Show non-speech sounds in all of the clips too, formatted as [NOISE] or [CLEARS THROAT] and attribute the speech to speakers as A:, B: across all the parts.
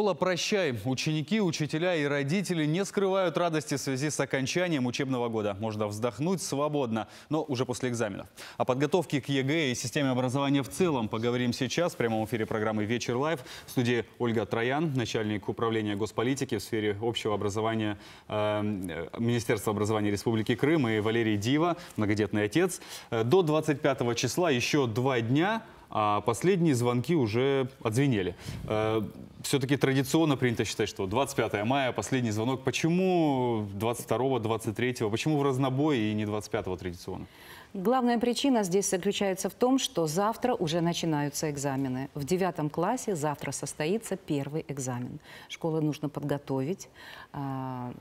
A: Школа «Прощай». Ученики, учителя и родители не скрывают радости в связи с окончанием учебного года. Можно вздохнуть свободно, но уже после экзаменов. О подготовке к ЕГЭ и системе образования в целом поговорим сейчас в прямом эфире программы «Вечер лайв». В студии Ольга Троян, начальник управления госполитики в сфере общего образования э, Министерства образования Республики Крым и Валерий Дива, многодетный отец. Э, до 25 числа еще два дня – а последние звонки уже отзвенели. Э, Все-таки традиционно принято считать, что 25 мая последний звонок. Почему 22, 23, почему в разнобой и не 25 традиционно?
B: Главная причина здесь заключается в том, что завтра уже начинаются экзамены. В девятом классе завтра состоится первый экзамен. Школы нужно подготовить, а,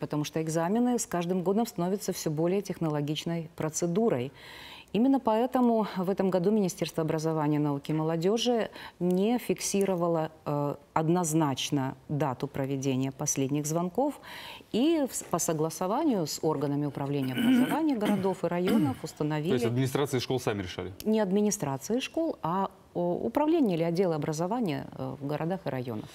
B: потому что экзамены с каждым годом становятся все более технологичной процедурой. Именно поэтому в этом году Министерство образования, науки и молодежи не фиксировало э, однозначно дату проведения последних звонков и в, по согласованию с органами управления образования городов и районов установили... То есть
A: администрации школ сами решали?
B: Не администрации школ, а управление или отделы образования э, в городах и районах.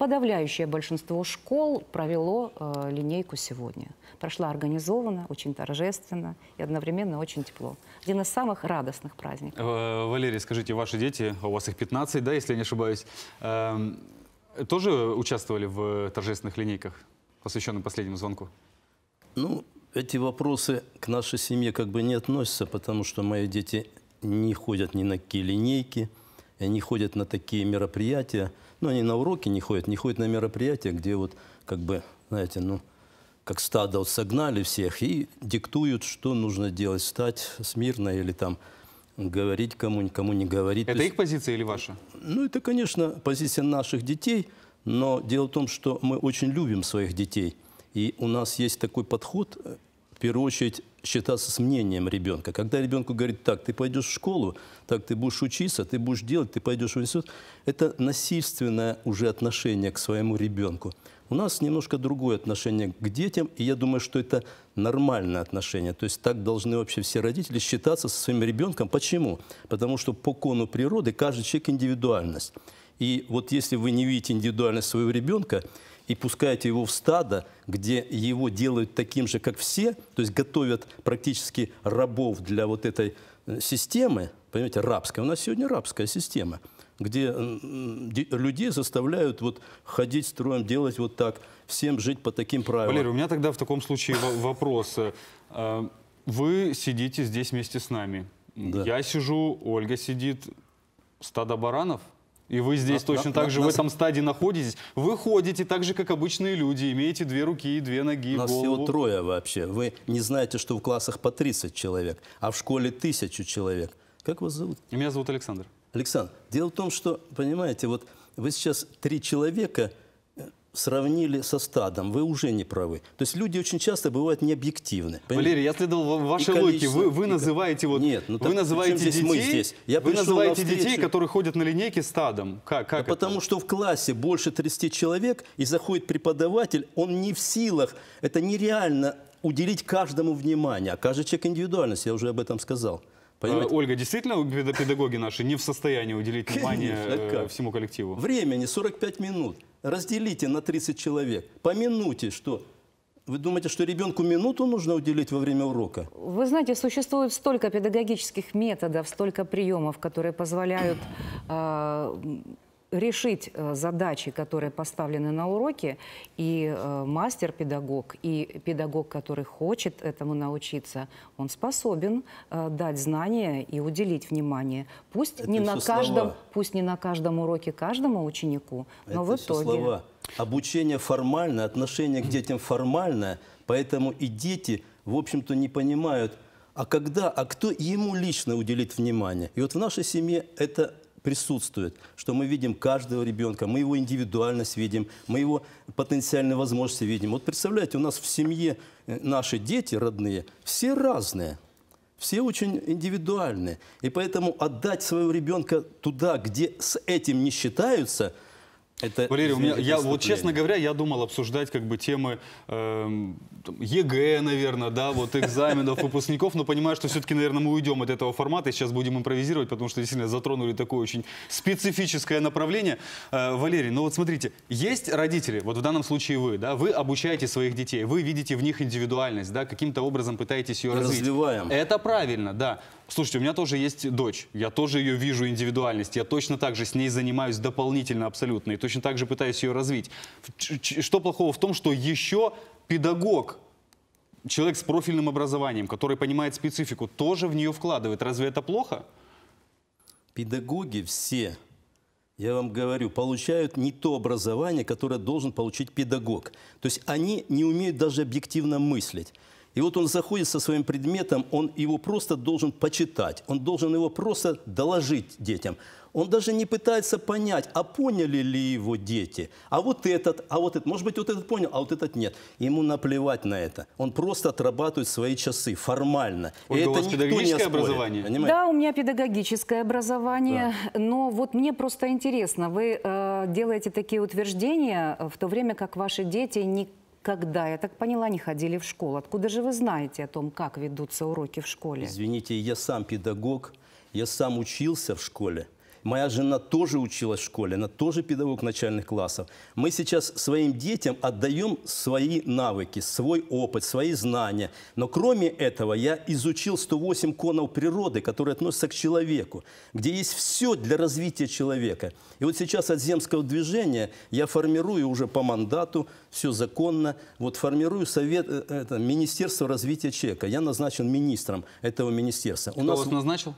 B: Подавляющее большинство школ провело э, линейку сегодня. Прошла организованно, очень торжественно и одновременно очень тепло. Один из самых радостных праздников.
A: Э, Валерий, скажите, ваши дети, а у вас их 15, да, если я не ошибаюсь, э, тоже участвовали в торжественных линейках, посвященных последнему звонку?
C: Ну, эти вопросы к нашей семье как бы не относятся, потому что мои дети не ходят ни на какие линейки – и они ходят на такие мероприятия, ну, они на уроки не ходят, не ходят на мероприятия, где вот, как бы, знаете, ну, как стадо вот согнали всех и диктуют, что нужно делать, стать смирно или там говорить кому, кому не говорить. Это есть, их позиция или ваша? Ну, это, конечно, позиция наших детей, но дело в том, что мы очень любим своих детей. И у нас есть такой подход в первую очередь считаться с мнением ребенка. Когда ребенку говорит, так, ты пойдешь в школу, так, ты будешь учиться, ты будешь делать, ты пойдешь в институт, это насильственное уже отношение к своему ребенку. У нас немножко другое отношение к детям, и я думаю, что это нормальное отношение. То есть так должны вообще все родители считаться со своим ребенком. Почему? Потому что по кону природы каждый человек индивидуальность. И вот если вы не видите индивидуальность своего ребенка, и пускаете его в стадо, где его делают таким же, как все, то есть готовят практически рабов для вот этой э, системы, понимаете, рабская. У нас сегодня рабская система, где людей заставляют вот ходить строем, делать вот так, всем жить по таким правилам. Валерий, у меня тогда в таком случае вопрос. Э, а,
A: вы сидите здесь вместе с нами. Да. Я сижу, Ольга сидит. Стадо баранов – и вы здесь нас, точно нас, так нас, же нас, в этом стадии находитесь. Вы ходите так же, как
C: обычные люди, имеете две руки и две ноги. Нас голову. всего трое вообще. Вы не знаете, что в классах по 30 человек, а в школе тысячу человек. Как вас зовут? Меня зовут Александр. Александр, дело в том, что, понимаете, вот вы сейчас три человека сравнили со стадом, вы уже не правы. То есть люди очень часто бывают необъективны. Понимаете? Валерий,
A: я следовал вашей логике. Вы, вы называете вот... Нет, ну так, вы называете здесь детей, мы здесь? Я вы называете детей, которые
C: ходят на линейке стадом. Как, как да Потому что в классе больше 30 человек, и заходит преподаватель, он не в силах, это нереально уделить каждому внимание. А каждый человек индивидуальность, я уже об этом сказал.
A: Понимаете? А, Ольга, действительно педагоги наши не в состоянии
C: уделить внимание э, Конечно, всему коллективу? Времени 45 минут. Разделите на 30 человек. По минуте, что вы думаете, что ребенку минуту нужно уделить во время урока?
B: Вы знаете, существует столько педагогических методов, столько приемов, которые позволяют э, решить э, задачи, которые поставлены на уроке, и э, мастер-педагог, и педагог, который хочет этому научиться, он способен э, дать знания и уделить внимание. Пусть не на каждом, пусть не на каждом уроке каждому ученику, но Это в итоге. Слова.
C: Обучение формальное, отношение к детям формальное, поэтому и дети, в общем-то, не понимают, а когда, а кто ему лично уделит внимание? И вот в нашей семье это присутствует, что мы видим каждого ребенка, мы его индивидуальность видим, мы его потенциальные возможности видим. Вот представляете, у нас в семье э, наши дети родные, все разные, все очень индивидуальные. И поэтому отдать своего ребенка туда, где с этим не считаются – это, Валерий, извините, у меня, я, вот честно говоря, я
A: думал обсуждать как бы темы э, там, ЕГЭ, наверное, да, вот экзаменов, [LAUGHS] выпускников, но понимаю, что все-таки, наверное, мы уйдем от этого формата и сейчас будем импровизировать, потому что действительно затронули такое очень специфическое направление. Э, Валерий, ну вот смотрите, есть родители, вот в данном случае вы, да, вы обучаете своих детей, вы видите в них индивидуальность, да, каким-то образом пытаетесь ее развить. Развиваем. Это правильно, да. Слушайте, у меня тоже есть дочь, я тоже ее вижу индивидуальность, я точно так же с ней занимаюсь дополнительно абсолютно и точно так же пытаюсь ее развить. Что плохого в том, что еще педагог человек с профильным образованием, который
C: понимает специфику, тоже в нее вкладывает. Разве это плохо? Педагоги все, я вам говорю, получают не то образование, которое должен получить педагог. То есть они не умеют даже объективно мыслить. И вот он заходит со своим предметом, он его просто должен почитать, он должен его просто доложить детям. Он даже не пытается понять, а поняли ли его дети. А вот этот, а вот этот, может быть, вот этот понял, а вот этот нет. Ему наплевать на это. Он просто отрабатывает свои часы формально. Ольга, И это у вас никто педагогическое не образование? Понимаете? Да,
B: у меня педагогическое образование. Да. Но вот мне просто интересно, вы э, делаете такие утверждения в то время, как ваши дети не когда, я так поняла, не ходили в школу. Откуда же вы знаете о том, как ведутся уроки в школе?
C: Извините, я сам педагог, я сам учился в школе. Моя жена тоже училась в школе, она тоже педагог начальных классов. Мы сейчас своим детям отдаем свои навыки, свой опыт, свои знания. Но кроме этого я изучил 108 конов природы, которые относятся к человеку, где есть все для развития человека. И вот сейчас от земского движения я формирую уже по мандату, все законно, вот формирую совет, э, это, Министерство развития человека. Я назначен министром этого министерства. Кто У нас... вас назначил?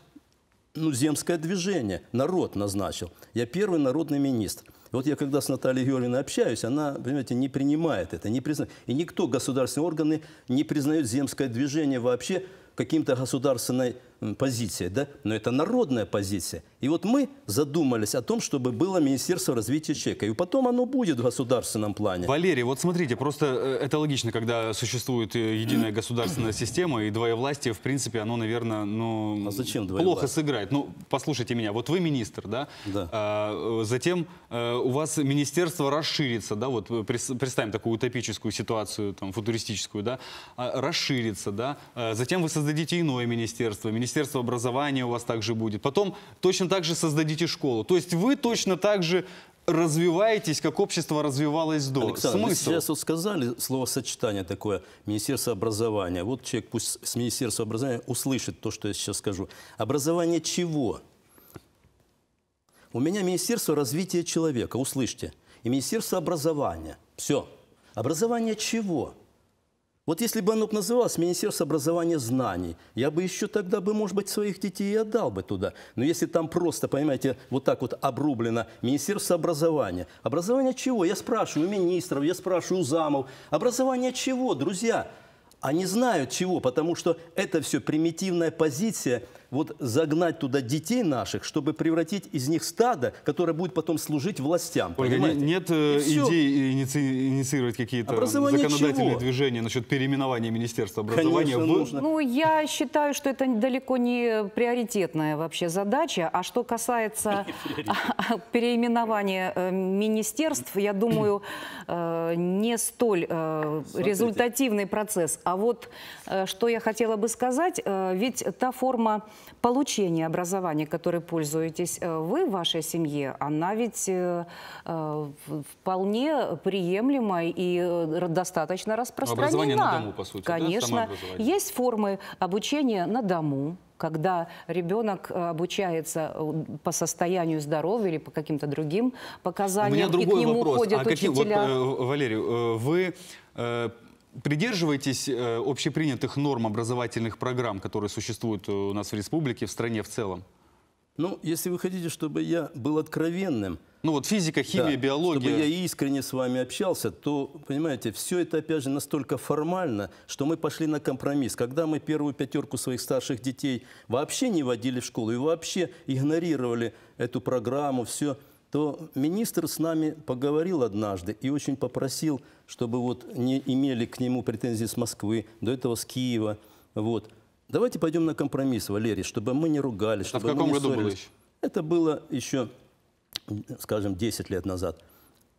C: ну, земское движение, народ назначил. Я первый народный министр. вот я когда с Натальей Георгиевной общаюсь, она, понимаете, не принимает это, не признает. И никто, государственные органы, не признают земское движение вообще каким-то государственной позиция, да? но это народная позиция. И вот мы задумались о том, чтобы было Министерство развития человека. И потом оно будет в государственном плане. Валерий,
A: вот смотрите, просто э, это логично, когда существует э, единая [CLEARS THROAT] государственная система и двоевластие, в принципе, оно, наверное, ну, а зачем плохо сыграет. Ну, послушайте меня, вот вы министр, да? Да. А, э, затем а, у вас министерство расширится, да? Вот представим такую утопическую ситуацию, там, футуристическую, да? А, расширится, да? А, затем вы создадите иное министерство, министерство Министерство образования у вас также будет. Потом точно так же создадите школу. То есть вы точно так же развиваетесь, как общество развивалось до. Александр, Смысл? вы сейчас
C: вот сказали словосочетание такое «Министерство образования». Вот человек пусть с Министерства образования услышит то, что я сейчас скажу. Образование чего? У меня Министерство развития человека, услышьте. И Министерство образования. Все. Образование чего? Вот если бы оно называлось Министерство образования знаний, я бы еще тогда бы, может быть, своих детей и отдал бы туда. Но если там просто, понимаете, вот так вот обрублено Министерство образования. Образование чего? Я спрашиваю у министров, я спрашиваю у замов. Образование чего, друзья? Они знают чего, потому что это все примитивная позиция – вот загнать туда детей наших, чтобы превратить из них стадо, которое будет потом служить властям. Ольга, понимаете? нет и э,
A: идей э, инициировать какие-то законодательные чего? движения насчет переименования Министерства образования? Конечно, нужно.
B: Ну, я считаю, что это далеко не приоритетная вообще задача. А что касается [LAUGHS] [LAUGHS] переименования э, министерств, я думаю, не столь результативный процесс. А вот что я хотела бы сказать, ведь та форма получение образования, которое пользуетесь э, вы в вашей семье, она ведь э, э, вполне приемлема и достаточно распространена. Образование на дому, по сути. Конечно. Да? Есть формы обучения на дому когда ребенок обучается по состоянию здоровья или по каким-то другим показаниям, У меня другой и к нему вопрос. ходят а какие, учителя.
A: Вот, Валерий, вы придерживаетесь э, общепринятых норм образовательных программ, которые существуют э, у нас в республике, в стране в целом?
C: Ну, если вы хотите, чтобы я был откровенным. Ну вот физика, химия, да, биология. Чтобы я искренне с вами общался, то, понимаете, все это, опять же, настолько формально, что мы пошли на компромисс. Когда мы первую пятерку своих старших детей вообще не водили в школу и вообще игнорировали эту программу, все – то министр с нами поговорил однажды и очень попросил, чтобы вот не имели к нему претензии с Москвы, до этого с Киева. Вот. Давайте пойдем на компромисс, Валерий, чтобы мы не ругались, чтобы а в каком мы не году было еще? Это было еще, скажем, 10 лет назад.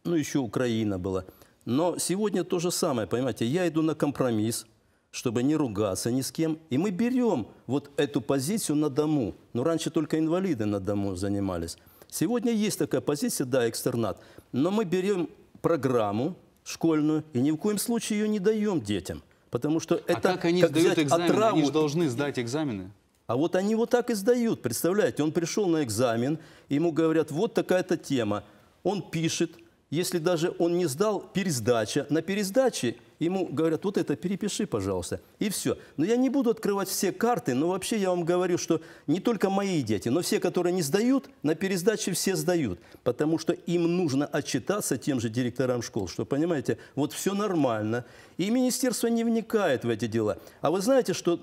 C: Ну, еще Украина была. Но сегодня то же самое, понимаете, я иду на компромисс, чтобы не ругаться ни с кем. И мы берем вот эту позицию на дому. Но раньше только инвалиды на дому занимались. Сегодня есть такая позиция, да, экстернат, но мы берем программу школьную и ни в коем случае ее не даем детям. Потому что а это... А как они как сдают экзамены? Отраву. Они же должны сдать экзамены. А вот они вот так и сдают, представляете? Он пришел на экзамен, ему говорят, вот такая-то тема. Он пишет, если даже он не сдал, пересдача. На пересдаче ему говорят, вот это перепиши, пожалуйста. И все. Но я не буду открывать все карты, но вообще я вам говорю, что не только мои дети, но все, которые не сдают, на пересдаче все сдают. Потому что им нужно отчитаться тем же директорам школ, что, понимаете, вот все нормально. И министерство не вникает в эти дела. А вы знаете, что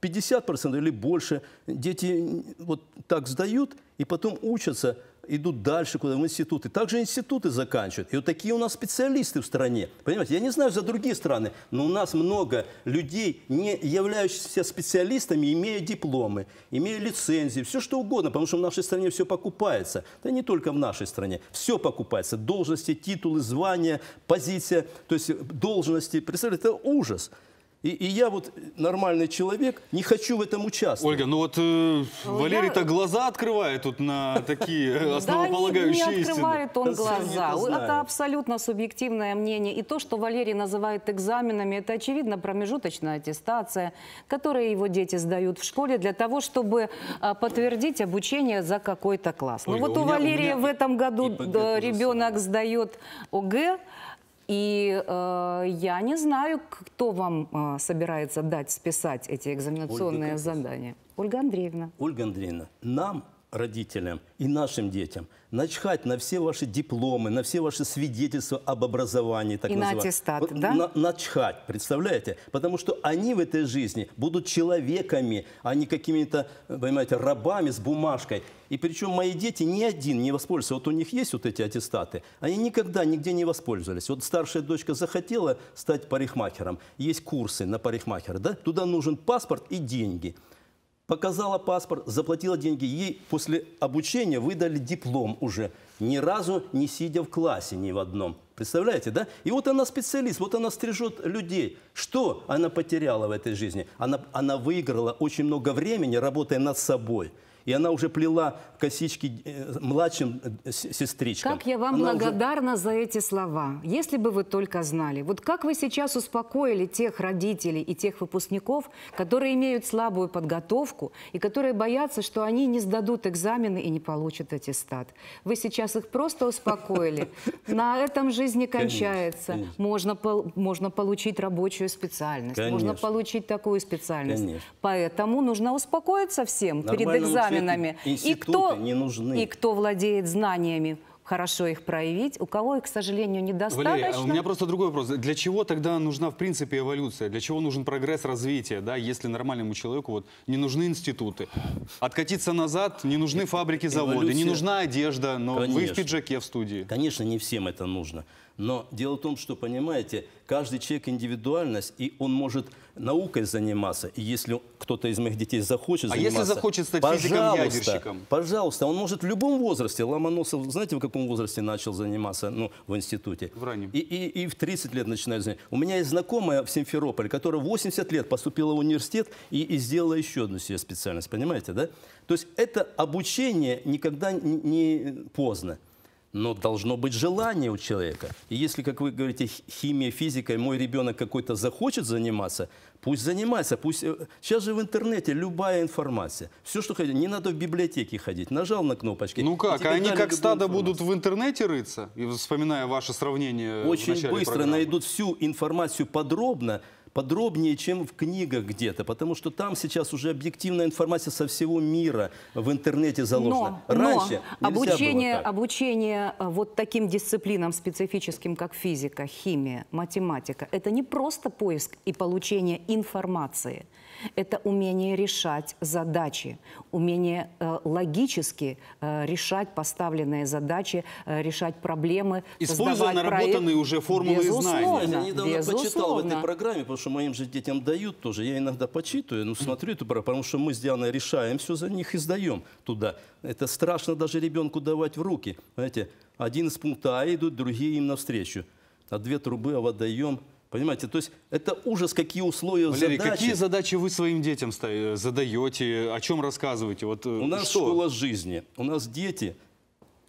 C: 50% или больше дети вот так сдают и потом учатся идут дальше куда в институты. Также институты заканчивают. И вот такие у нас специалисты в стране. Понимаете, я не знаю за другие страны, но у нас много людей, не являющихся специалистами, имея дипломы, имея лицензии, все что угодно, потому что в нашей стране все покупается. Да не только в нашей стране. Все покупается. Должности, титулы, звания, позиция, то есть э, должности. Представляете, это ужас. И, и я вот нормальный человек, не хочу в этом участвовать.
A: Ольга, ну вот э, ну, Валерий-то я... глаза открывает тут на такие основополагающие э, истины. Да, не открывает он глаза. Это
B: абсолютно субъективное мнение. И то, что Валерий называет экзаменами, это, очевидно, промежуточная аттестация, которую его дети сдают в школе для того, чтобы а, подтвердить обучение за какой-то класс. Ну вот у Валерия в этом году э, ребенок сдает ОГЭ, и э, я не знаю, кто вам э, собирается дать списать эти экзаменационные Ольга задания. Ольга Андреевна.
C: Ольга Андреевна, нам родителям и нашим детям начхать на все ваши дипломы, на все ваши свидетельства об образовании, так и называемые. на аттестат, вот, да? На, начхать, представляете? Потому что они в этой жизни будут человеками, а не какими-то, понимаете, рабами с бумажкой. И причем мои дети ни один не воспользовался. Вот у них есть вот эти аттестаты. Они никогда нигде не воспользовались. Вот старшая дочка захотела стать парикмахером. Есть курсы на парикмахера, да? Туда нужен паспорт и деньги показала паспорт, заплатила деньги. Ей после обучения выдали диплом уже, ни разу не сидя в классе ни в одном. Представляете, да? И вот она специалист, вот она стрижет людей. Что она потеряла в этой жизни? Она, она выиграла очень много времени, работая над собой – и она уже плела косички э, младшим э, сестричкам.
B: Как я вам она благодарна уже... за эти слова. Если бы вы только знали. Вот как вы сейчас успокоили тех родителей и тех выпускников, которые имеют слабую подготовку и которые боятся, что они не сдадут экзамены и не получат аттестат. Вы сейчас их просто успокоили. [LAUGHS] На этом жизнь не кончается. Можно, можно получить рабочую специальность, конечно. можно получить такую специальность. Конечно. Поэтому нужно успокоиться всем Нормально перед экзаменом экзаменами. И кто, не нужны. И кто владеет знаниями хорошо их проявить, у кого их, к сожалению, а недостаточно. Валерия, у меня просто
A: другой вопрос. Для чего тогда нужна, в принципе, эволюция? Для чего нужен прогресс развития, да, если нормальному человеку вот, не нужны институты? Откатиться назад, не нужны фабрики, заводы, эволюция... не нужна
C: одежда, но Конечно. вы в пиджаке в студии. Конечно, не всем это нужно. Но дело в том, что, понимаете, каждый человек индивидуальность, и он может наукой заниматься. И если кто-то из моих детей захочет а заниматься... А если захочет стать физиком Пожалуйста, он может в любом возрасте. Ломоносов, знаете, в каком возрасте начал заниматься? Ну, в институте. В раннем. И, и, и в 30 лет начинает заниматься. У меня есть знакомая в Симферополе, которая 80 лет поступила в университет и, и сделала еще одну себе специальность. Понимаете, да? То есть это обучение никогда не поздно но должно быть желание у человека. И если, как вы говорите, химия, физика, и мой ребенок какой-то захочет заниматься, пусть занимается. Пусть... Сейчас э, же в интернете любая информация. Все, что хотите. Не надо в библиотеке ходить. Нажал на кнопочки. Ну как, а они как стадо информацию. будут в интернете рыться? И вспоминая ваше сравнение Очень быстро программы. найдут всю информацию подробно, подробнее, чем в книгах где-то, потому что там сейчас уже объективная информация со всего мира в интернете заложена. Но, Раньше но обучение,
B: обучение э, вот таким дисциплинам специфическим, как физика, химия, математика, это не просто поиск и получение информации – это умение решать задачи, умение э, логически э, решать поставленные задачи, э, решать проблемы, Используя наработанные проект. уже формулы и знания. Я недавно безусловно. почитал в этой
C: программе, потому что моим же детям дают тоже. Я иногда почитаю, но ну, смотрю эту программу, потому что мы с Дианой решаем все за них и сдаем туда. Это страшно даже ребенку давать в руки. Понимаете, один из пункта А идут, другие им навстречу. А две трубы, а водоем – Понимаете, то есть это ужас, какие условия Валерий, задачи. какие
A: задачи вы своим детям задаете, о чем рассказываете? Вот, э, у нас что? школа жизни, у
C: нас дети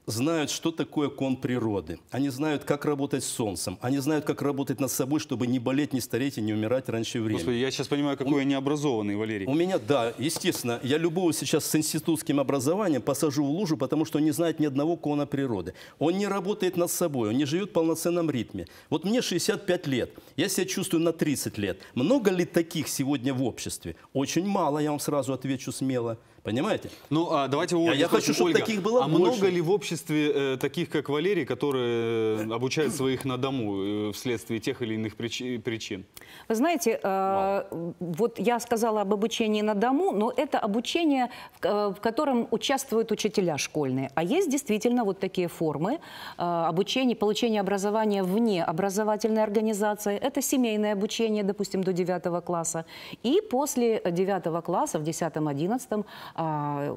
C: знают, что такое кон природы. Они знают, как работать с солнцем. Они знают, как работать над собой, чтобы не болеть, не стареть и не умирать раньше времени.
A: Господи, я сейчас понимаю, какой у... я необразованный, Валерий. У
C: меня, да, естественно. Я любого сейчас с институтским образованием посажу в лужу, потому что он не знает ни одного кона природы. Он не работает над собой, он не живет в полноценном ритме. Вот мне 65 лет, я себя чувствую на 30 лет. Много ли таких сегодня в обществе? Очень мало, я вам сразу отвечу смело. Понимаете? Ну, а давайте у Ольги Я хочу, чтобы Ольга, таких было а больше. много ли
A: в обществе э, таких, как Валерий, которые э, обучают своих на дому э, вследствие тех или иных причин?
B: Вы знаете, э, вот я сказала об обучении на дому, но это обучение, в, э, в котором участвуют учителя школьные. А есть действительно вот такие формы э, обучения, получения образования вне образовательной организации. Это семейное обучение, допустим, до 9 класса. И после 9 класса, в 10-11 а,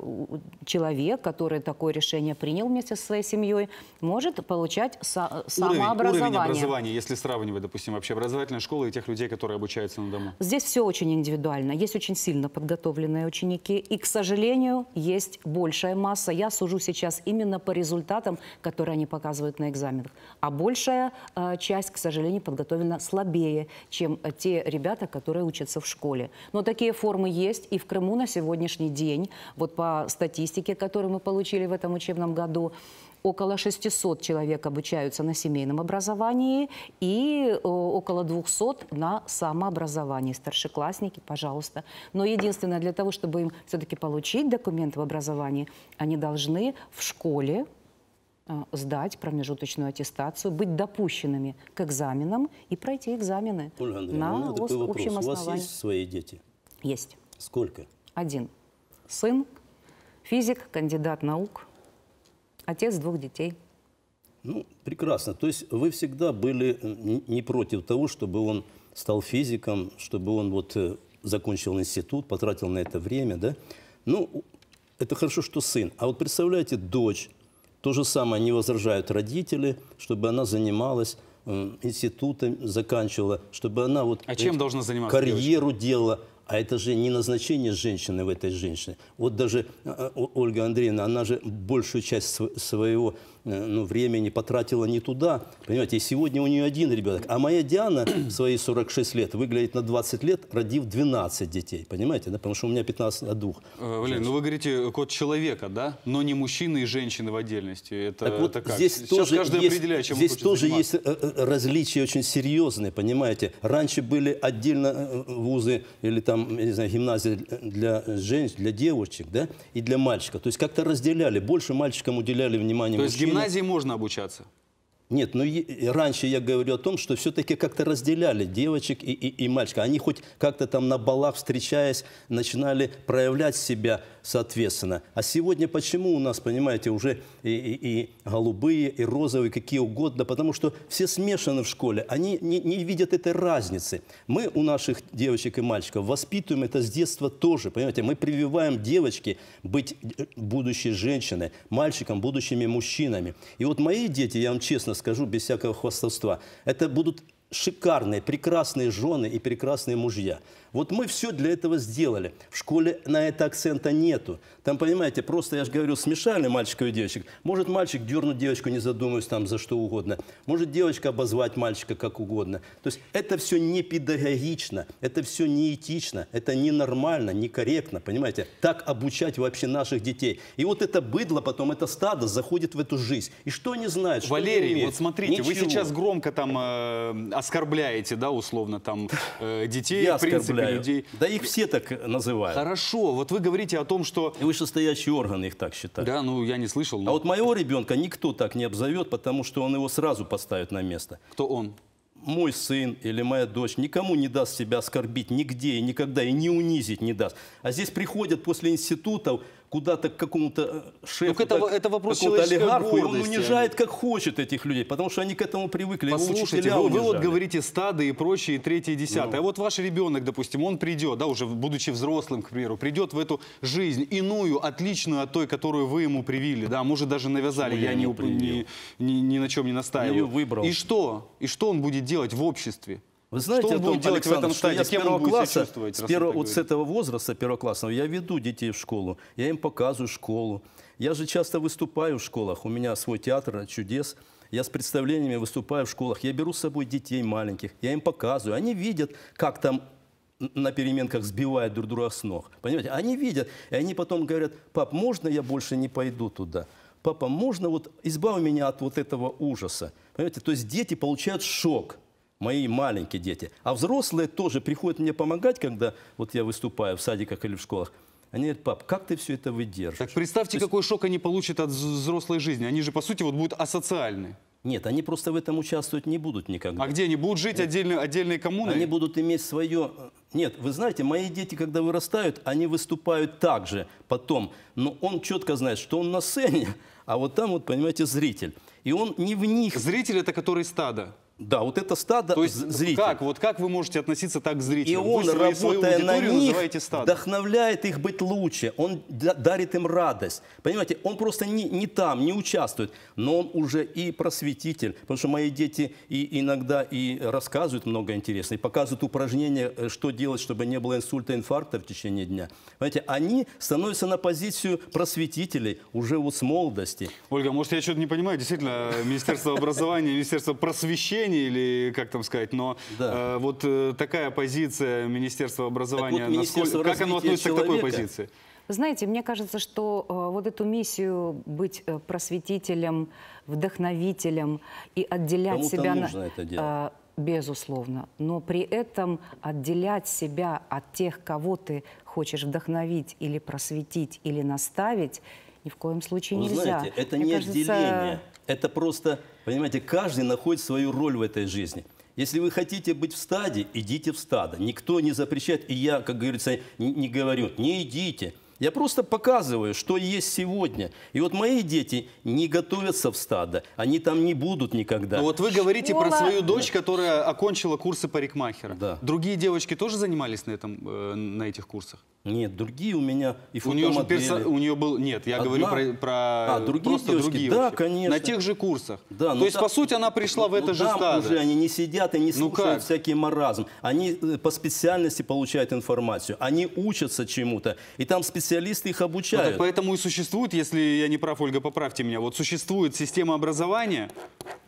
B: человек, который такое решение принял вместе со своей семьей, может получать со самообразование. Уровень, уровень образования,
A: если сравнивать, допустим, вообще образовательные школы и тех людей, которые обучаются на дому.
B: Здесь все очень индивидуально. Есть очень сильно подготовленные ученики. И, к сожалению, есть большая масса. Я сужу сейчас именно по результатам, которые они показывают на экзаменах. А большая э, часть, к сожалению, подготовлена слабее, чем а, те ребята, которые учатся в школе. Но такие формы есть. И в Крыму на сегодняшний день вот по статистике, которую мы получили в этом учебном году, около 600 человек обучаются на семейном образовании и э, около 200 на самообразовании. Старшеклассники, пожалуйста. Но единственное, для того, чтобы им все-таки получить документ в образовании, они должны в школе э, сдать промежуточную аттестацию, быть допущенными к экзаменам и пройти экзамены Ольга на у меня такой вопрос. У вас есть
C: свои дети? Есть. Сколько?
B: Один сын, физик, кандидат наук, отец двух детей.
C: Ну, прекрасно. То есть вы всегда были э, не против того, чтобы он стал физиком, чтобы он вот э, закончил институт, потратил на это время, да? Ну, это хорошо, что сын. А вот представляете, дочь, то же самое не возражают родители, чтобы она занималась э, институтом, заканчивала, чтобы она вот... А чем должна заниматься? Карьеру девочка? делала. А это же не назначение женщины в этой женщине. Вот даже э, э, Ольга Андреевна, она же большую часть своего Э, ну, времени потратила не туда. Понимаете, и сегодня у нее один ребенок. А моя Диана в свои 46 лет выглядит на 20 лет, родив 12 детей. Понимаете, да? потому что у меня 15 от двух.
A: Э, Валерий, ну вы говорите код человека, да? Но не мужчины и женщины в отдельности. Это, так вот, это как? здесь Сейчас тоже каждый есть, определяет, чем Здесь тоже заниматься. есть
C: э, различия очень серьезные, понимаете. Раньше были отдельно вузы или там, я не знаю, гимназии для женщин, для девочек, да, и для мальчика. То есть как-то разделяли. Больше мальчикам уделяли внимание То мужчины гимназии можно обучаться? Нет, ну э, раньше я говорю о том, что все-таки как-то разделяли девочек и, и, и мальчиков. Они хоть как-то там на балах, встречаясь, начинали проявлять себя соответственно. А сегодня почему у нас, понимаете, уже и, и, и голубые, и розовые, какие угодно, потому что все смешаны в школе, они не, не видят этой разницы. Мы у наших девочек и мальчиков воспитываем это с детства тоже, понимаете, мы прививаем девочке быть э, будущей женщиной, мальчикам будущими мужчинами. И вот мои дети, я вам честно скажу, без всякого хвастовства, это будут шикарные, прекрасные жены и прекрасные мужья. Вот мы все для этого сделали. В школе на это акцента нету. Там, понимаете, просто, я же говорю, смешали мальчика и девочек. Может, мальчик дернуть девочку, не задумываясь там за что угодно. Может, девочка обозвать мальчика как угодно. То есть это все не педагогично, это все не этично, это ненормально, некорректно, понимаете? Так обучать вообще наших детей. И вот это быдло, потом это стадо заходит в эту жизнь. И что они знают, что Валерий, не вот смотрите, Ничего. вы сейчас
A: громко там э, оскорбляете, да, условно, там э, детей, Я в много людей. Да их все так называют.
C: Хорошо, вот вы говорите о том, что... И вышестоящие органы их так считают. Да, ну я не слышал. А но... А вот моего ребенка никто так не обзовет, потому что он его сразу поставит на место. Кто он? мой сын или моя дочь никому не даст себя оскорбить нигде и никогда, и не унизить не даст. А здесь приходят после институтов куда-то к какому-то э, шефу, так, это, это вопрос какому-то олигарху, гордости. он унижает как хочет этих людей, потому что они к этому привыкли. Послушайте, вы, вы вот говорите
A: стады и прочие, третье, десятое. Ну. А вот ваш ребенок, допустим, он придет, да, уже будучи взрослым, к примеру, придет в эту жизнь иную, отличную от той, которую вы ему привили, да, может даже навязали, я, я не, не, ни, ни, ни на чем не настаиваю. Я ее выбрал. И что? И что он будет делать в обществе?
C: Вы знаете, что он том, будет делать Александр, в этом штате? С первого класса, с, первого, вот с этого возраста первоклассного я веду детей в школу, я им показываю школу. Я же часто выступаю в школах, у меня свой театр чудес. Я с представлениями выступаю в школах, я беру с собой детей маленьких, я им показываю. Они видят, как там на переменках сбивают друг друга с ног. Понимаете? Они видят, и они потом говорят, пап, можно я больше не пойду туда? Папа, можно вот избавь меня от вот этого ужаса? Понимаете? То есть дети получают шок мои маленькие дети. А взрослые тоже приходят мне помогать, когда вот я выступаю в садиках или в школах. Они говорят, пап, как ты все это выдержишь? Так представьте, есть... какой шок они получат от взрослой жизни. Они же, по сути, вот будут асоциальны. Нет, они просто в этом участвовать не будут никогда. А где они будут жить? Э, отдельные, отдельные коммуны? Они будут иметь свое... Э, нет, вы знаете, мои дети, когда вырастают, они выступают так же потом. Но он четко знает, что он на сцене, а вот там, вот, понимаете, зритель. И он не в них... Зритель – это который стадо? Да, вот это стадо То есть
A: зрителей. Как, вот как вы можете относиться так к зрителям? И он, вы работая на них,
C: вдохновляет их быть лучше. Он дарит им радость. Понимаете, он просто не, не там, не участвует. Но он уже и просветитель. Потому что мои дети и иногда и рассказывают много интересного, и показывают упражнения, э, что делать, чтобы не было инсульта, инфаркта в течение дня. Понимаете, они становятся на позицию просветителей уже вот с молодости. Ольга, может, я
A: что-то не понимаю. Действительно, э,
C: Министерство образования, Министерство просвещения решений, или как там сказать, но
A: да. э, вот э, такая позиция Министерства образования, вот, Министерство насколько, как оно относится человека, к такой позиции?
B: знаете, мне кажется, что э, вот эту миссию быть э, просветителем, вдохновителем и отделять Кому себя... Нужно на, это Э, безусловно, но при этом отделять себя от тех, кого ты хочешь вдохновить или просветить или наставить, ни в коем случае Вы нельзя. Знаете, это Мне не кажется... отделение,
C: это просто Понимаете, каждый находит свою роль в этой жизни. Если вы хотите быть в стаде, идите в стадо. Никто не запрещает, и я, как говорится, не говорю, не идите. Я просто показываю, что есть сегодня. И вот мои дети не готовятся в стадо. Они там не будут никогда. Но ну вот вы говорите Школа... про свою дочь,
A: которая окончила курсы парикмахера. Да. Другие девочки тоже занимались на, этом, э, на этих курсах? Нет,
C: другие у меня и у нее, же перса... у
A: нее был нет, я Одна... говорю про, про а, другие просто девушки? другие. Да, вообще. конечно. На тех же
C: курсах. Да, ну То есть та... по сути
A: она пришла ну, в это ну, же там стадо. уже
C: они не сидят и не ну слушают ну, как? всякий маразм. Они э, по специальности получают информацию. Они учатся чему-то и там специально специалисты их ну, обучают. Ну,
A: поэтому и существует, если я не прав, Ольга, поправьте меня, вот существует система образования,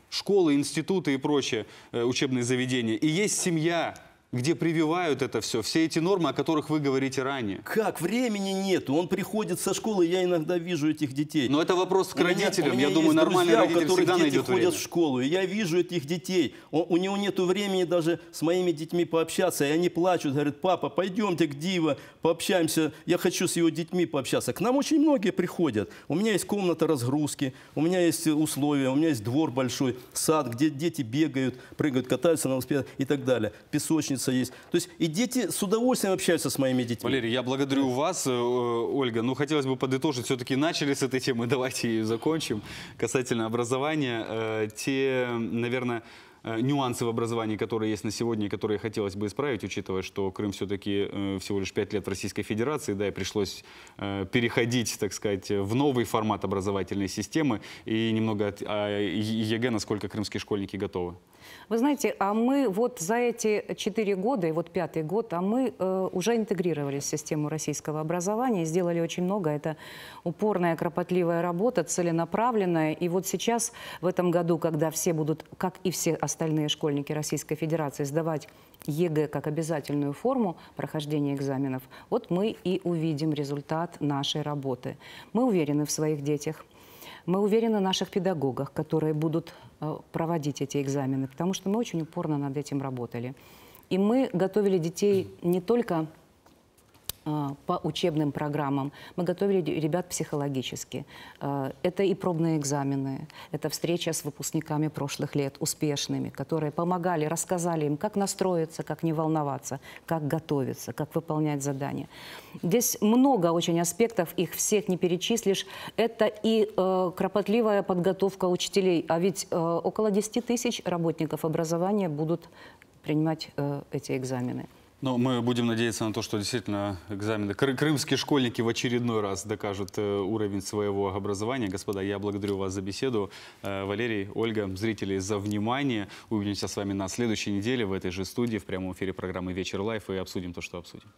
A: школы, институты и прочее, э, учебные заведения, и есть семья, где прививают это все, все эти нормы, о которых вы говорите ранее. Как?
C: Времени нет. Он приходит со школы, я иногда вижу этих детей. Но это вопрос к у родителям. Меня, у меня я думаю, нормальный друзья, родитель всегда дети найдет ходят в школу, и я вижу этих детей. Он, у него нету времени даже с моими детьми пообщаться, и они плачут, говорят, папа, пойдемте к Диво, пообщаемся, я хочу с его детьми пообщаться. К нам очень многие приходят. У меня есть комната разгрузки, у меня есть условия, у меня есть двор большой, сад, где дети бегают, прыгают, катаются на велосипедах и так далее. Песочница учиться есть. То есть и дети с удовольствием общаются с моими детьми. Валерий, я благодарю
A: вас, э, э, Ольга. Ну, хотелось бы подытожить. Все-таки начали с этой темы, [LAUGHS] давайте ее закончим. Касательно образования, э, те, наверное, Э, нюансы в образовании, которые есть на сегодня, которые хотелось бы исправить, учитывая, что Крым все-таки э, всего лишь 5 лет в Российской Федерации, да, и пришлось э, переходить, так сказать, в новый формат образовательной системы, и немного от а, ЕГЭ, насколько крымские школьники готовы.
B: Вы знаете, а мы вот за эти четыре года, и вот пятый год, а мы э, уже интегрировались в систему российского образования, сделали очень много. Это упорная, кропотливая работа, целенаправленная. И вот сейчас, в этом году, когда все будут, как и все остальные, остальные школьники Российской Федерации сдавать ЕГЭ как обязательную форму прохождения экзаменов, вот мы и увидим результат нашей работы. Мы уверены в своих детях, мы уверены в наших педагогах, которые будут э, проводить эти экзамены, потому что мы очень упорно над этим работали. И мы готовили детей не только а, по учебным программам. Мы готовили ребят психологически. А, это и пробные экзамены, это встреча с выпускниками прошлых лет, успешными, которые помогали, рассказали им, как настроиться, как не волноваться, как готовиться, как выполнять задания. Здесь много очень аспектов, их всех не перечислишь. Это и э, кропотливая подготовка учителей, а ведь э, около 10 тысяч работников образования будут принимать э, эти экзамены.
A: Но ну, мы будем надеяться на то, что действительно экзамены, крымские школьники в очередной раз докажут э, уровень своего образования. Господа, я благодарю вас за беседу. Э, Валерий, Ольга, зрители, за внимание. Увидимся с вами на следующей неделе в этой же студии, в прямом эфире программы «Вечер лайф» и обсудим то, что обсудим.